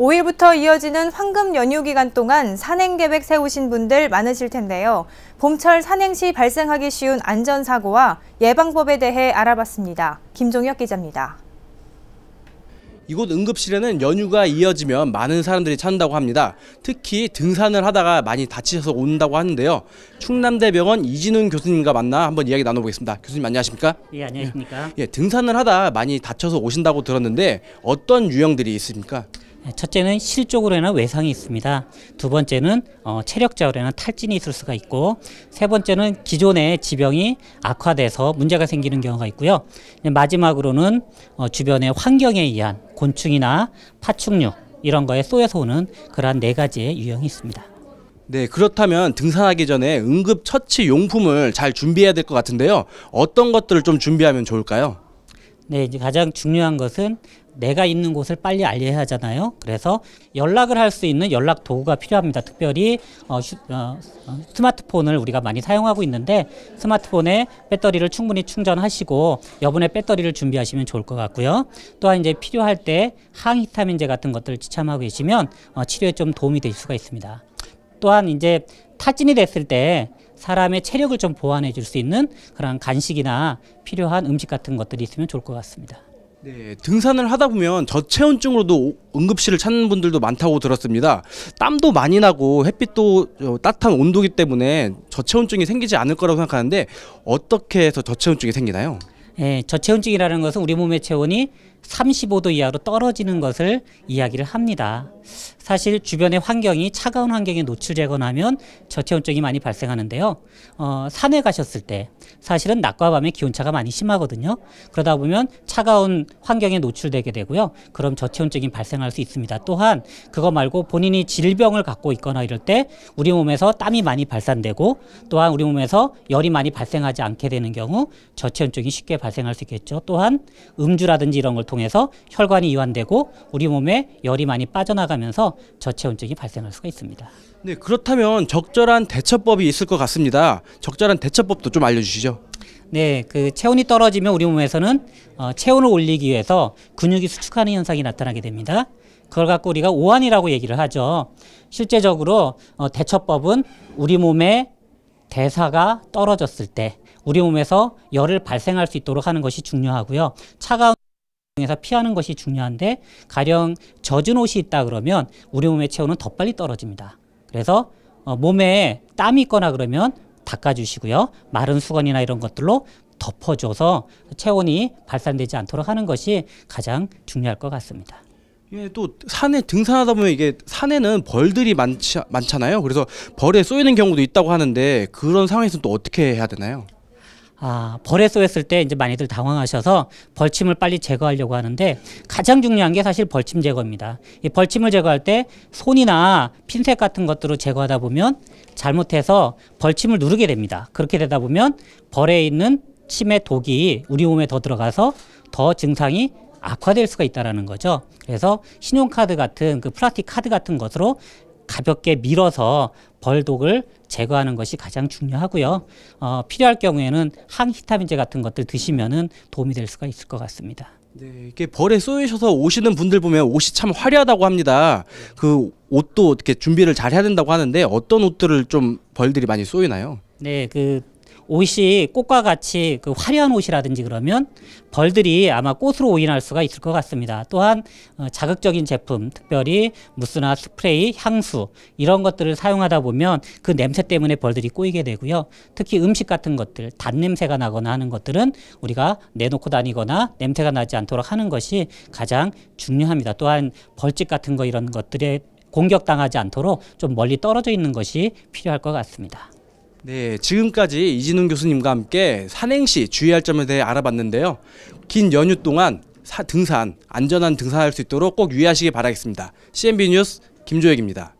5일부터 이어지는 황금 연휴 기간 동안 산행 계획 세우신 분들 많으실 텐데요. 봄철 산행 시 발생하기 쉬운 안전사고와 예방법에 대해 알아봤습니다. 김종혁 기자입니다. 이곳 응급실에는 연휴가 이어지면 많은 사람들이 찾는다고 합니다. 특히 등산을 하다가 많이 다치셔서 온다고 하는데요. 충남대병원 이진훈 교수님과 만나 한번 이야기 나눠보겠습니다. 교수님 안녕하십니까? 예, 안녕하십니까? 예, 예 등산을 하다 많이 다쳐서 오신다고 들었는데 어떤 유형들이 있습니까? 네, 첫째는 실적으로나 외상이 있습니다. 두 번째는 어, 체력자로나 탈진이 있을 수가 있고 세 번째는 기존의 지병이 악화돼서 문제가 생기는 경우가 있고요. 마지막으로는 어, 주변의 환경에 의한 곤충이나 파충류 이런 거에 쏘여서 오는 그러한 네 가지의 유형이 있습니다. 네, 그렇다면 등산하기 전에 응급 처치 용품을 잘 준비해야 될 것 같은데요. 어떤 것들을 좀 준비하면 좋을까요? 네, 이제 가장 중요한 것은 내가 있는 곳을 빨리 알려야 하잖아요. 그래서 연락을 할 수 있는 연락 도구가 필요합니다. 특별히 어, 슈, 어, 어, 스마트폰을 우리가 많이 사용하고 있는데 스마트폰에 배터리를 충분히 충전하시고 여분의 배터리를 준비하시면 좋을 것 같고요. 또한 이제 필요할 때 항히타민제 같은 것들을 지참하고 계시면 어, 치료에 좀 도움이 될 수가 있습니다. 또한 이제 타진이 됐을 때 사람의 체력을 좀 보완해 줄 수 있는 그런 간식이나 필요한 음식 같은 것들이 있으면 좋을 것 같습니다. 네, 등산을 하다 보면 저체온증으로도 응급실을 찾는 분들도 많다고 들었습니다. 땀도 많이 나고 햇빛도 어, 따뜻한 온도기 때문에 저체온증이 생기지 않을 거라고 생각하는데 어떻게 해서 저체온증이 생기나요? 예, 저체온증이라는 것은 우리 몸의 체온이 35도 이하로 떨어지는 것을 이야기를 합니다. 사실 주변의 환경이 차가운 환경에 노출되거나 하면 저체온증이 많이 발생하는데요. 어, 산에 가셨을 때 사실은 낮과 밤의 기온차가 많이 심하거든요. 그러다 보면 차가운 환경에 노출되게 되고요. 그럼 저체온증이 발생할 수 있습니다. 또한 그거 말고 본인이 질병을 갖고 있거나 이럴 때 우리 몸에서 땀이 많이 발산되고 또한 우리 몸에서 열이 많이 발생하지 않게 되는 경우 저체온증이 쉽게 발생할 수 있겠죠. 또한 음주라든지 이런 걸 통해서 혈관이 이완되고 우리 몸에 열이 많이 빠져나가면서 저체온증이 발생할 수가 있습니다. 네, 그렇다면 적절한 대처법이 있을 것 같습니다. 적절한 대처법도 좀 알려주시죠. 네, 그 체온이 떨어지면 우리 몸에서는 어, 체온을 올리기 위해서 근육이 수축하는 현상이 나타나게 됩니다. 그걸 갖고 우리가 오한이라고 얘기를 하죠. 실제적으로 어, 대처법은 우리 몸의 대사가 떨어졌을 때 우리 몸에서 열을 발생할 수 있도록 하는 것이 중요하고요. 차가운 상황서 피하는 것이 중요한데 가령 젖은 옷이 있다 그러면 우리 몸의 체온은 더 빨리 떨어집니다. 그래서 어, 몸에 땀이 있거나 그러면 닦아주시고요. 마른 수건이나 이런 것들로 덮어줘서 체온이 발산되지 않도록 하는 것이 가장 중요할 것 같습니다. 예, 또 산에 등산하다 보면 이게 산에는 벌들이 많지, 많잖아요. 그래서 벌에 쏘이는 경우도 있다고 하는데 그런 상황에서 는또 어떻게 해야 되나요? 아, 벌에 쏘였을 때 이제 많이들 당황하셔서 벌침을 빨리 제거하려고 하는데 가장 중요한 게 사실 벌침 제거입니다. 이 벌침을 제거할 때 손이나 핀셋 같은 것들로 제거하다 보면 잘못해서 벌침을 누르게 됩니다. 그렇게 되다 보면 벌에 있는 침의 독이 우리 몸에 더 들어가서 더 증상이 악화될 수가 있다라는 거죠. 그래서 신용카드 같은 그 플라스틱 카드 같은 것으로 가볍게 밀어서 벌독을 제거하는 것이 가장 중요하고요. 어, 필요할 경우에는 항히타민제 같은 것들 드시면은 도움이 될 수가 있을 것 같습니다. 네, 이게 벌에 쏘이셔서 오시는 분들 보면 옷이 참 화려하다고 합니다. 그 옷도 이렇게 준비를 잘 해야 된다고 하는데 어떤 옷들을 좀 벌들이 많이 쏘이나요? 네, 그 옷이 꽃과 같이 그 화려한 옷이라든지 그러면 벌들이 아마 꽃으로 오인할 수가 있을 것 같습니다. 또한 어, 자극적인 제품, 특별히 무스나 스프레이, 향수 이런 것들을 사용하다 보면 그 냄새 때문에 벌들이 꼬이게 되고요. 특히 음식 같은 것들, 단냄새가 나거나 하는 것들은 우리가 내놓고 다니거나 냄새가 나지 않도록 하는 것이 가장 중요합니다. 또한 벌집 같은 거 이런 것들에 공격당하지 않도록 좀 멀리 떨어져 있는 것이 필요할 것 같습니다. 네, 지금까지 이진훈 교수님과 함께 산행시 주의할 점에 대해 알아봤는데요. 긴 연휴 동안 사, 등산, 안전한 등산할 수 있도록 꼭 유의하시기 바라겠습니다. CNB 뉴스 김조혁입니다.